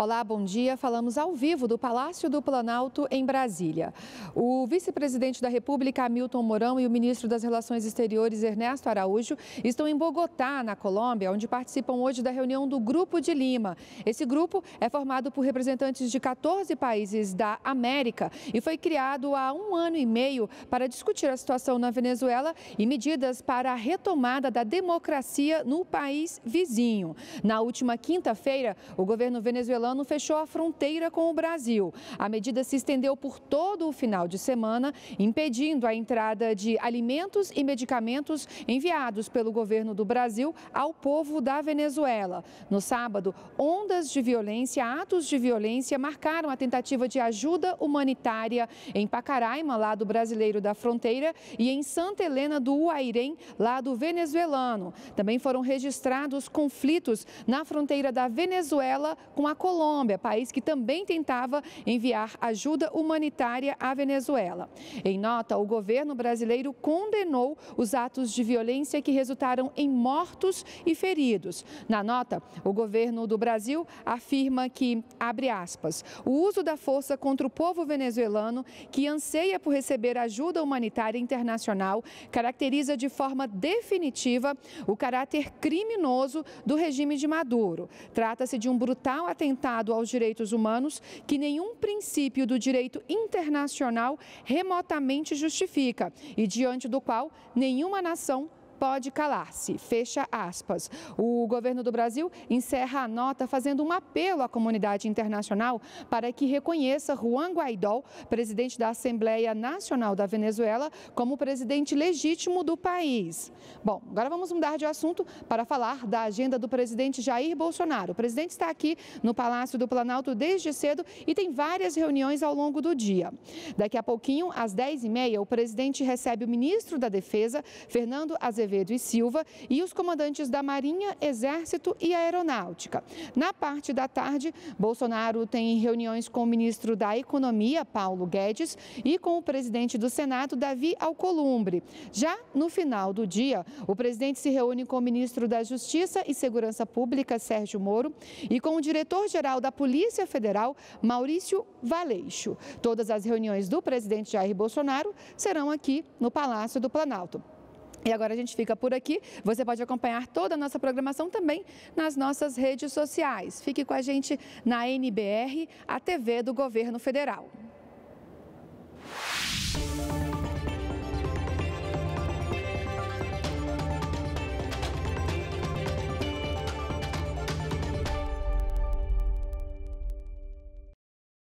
Olá, bom dia. Falamos ao vivo do Palácio do Planalto, em Brasília. O vice-presidente da República, Hamilton Mourão, e o ministro das Relações Exteriores, Ernesto Araújo, estão em Bogotá, na Colômbia, onde participam hoje da reunião do Grupo de Lima. Esse grupo é formado por representantes de 14 países da América e foi criado há um ano e meio para discutir a situação na Venezuela e medidas para a retomada da democracia no país vizinho. Na última quinta-feira, o governo venezuelano venezuelano fechou a fronteira com o Brasil. A medida se estendeu por todo o final de semana, impedindo a entrada de alimentos e medicamentos enviados pelo governo do Brasil ao povo da Venezuela. No sábado, ondas de violência, atos de violência marcaram a tentativa de ajuda humanitária em Pacaraima, lado brasileiro da fronteira, e em Santa Helena do Uairém, lado venezuelano. Também foram registrados conflitos na fronteira da Venezuela com a Colômbia Colômbia, país que também tentava enviar ajuda humanitária à Venezuela. Em nota, o governo brasileiro condenou os atos de violência que resultaram em mortos e feridos. Na nota, o governo do Brasil afirma que, abre aspas, o uso da força contra o povo venezuelano que anseia por receber ajuda humanitária internacional caracteriza de forma definitiva o caráter criminoso do regime de Maduro. Trata-se de um brutal atentado aos Direitos Humanos que nenhum princípio do direito internacional remotamente justifica e diante do qual nenhuma nação pode calar-se. Fecha aspas. O governo do Brasil encerra a nota fazendo um apelo à comunidade internacional para que reconheça Juan Guaidó, presidente da Assembleia Nacional da Venezuela, como presidente legítimo do país. Bom, agora vamos mudar de assunto para falar da agenda do presidente Jair Bolsonaro. O presidente está aqui no Palácio do Planalto desde cedo e tem várias reuniões ao longo do dia. Daqui a pouquinho, às 10h30, o presidente recebe o ministro da Defesa, Fernando Azevedo Azevedo e Silva e os comandantes da Marinha, Exército e Aeronáutica. Na parte da tarde, Bolsonaro tem reuniões com o ministro da Economia, Paulo Guedes, e com o presidente do Senado, Davi Alcolumbre. Já no final do dia, o presidente se reúne com o ministro da Justiça e Segurança Pública, Sérgio Moro, e com o diretor-geral da Polícia Federal, Maurício Valeixo. Todas as reuniões do presidente Jair Bolsonaro serão aqui no Palácio do Planalto. E agora a gente fica por aqui. Você pode acompanhar toda a nossa programação também nas nossas redes sociais. Fique com a gente na NBR, a TV do Governo Federal.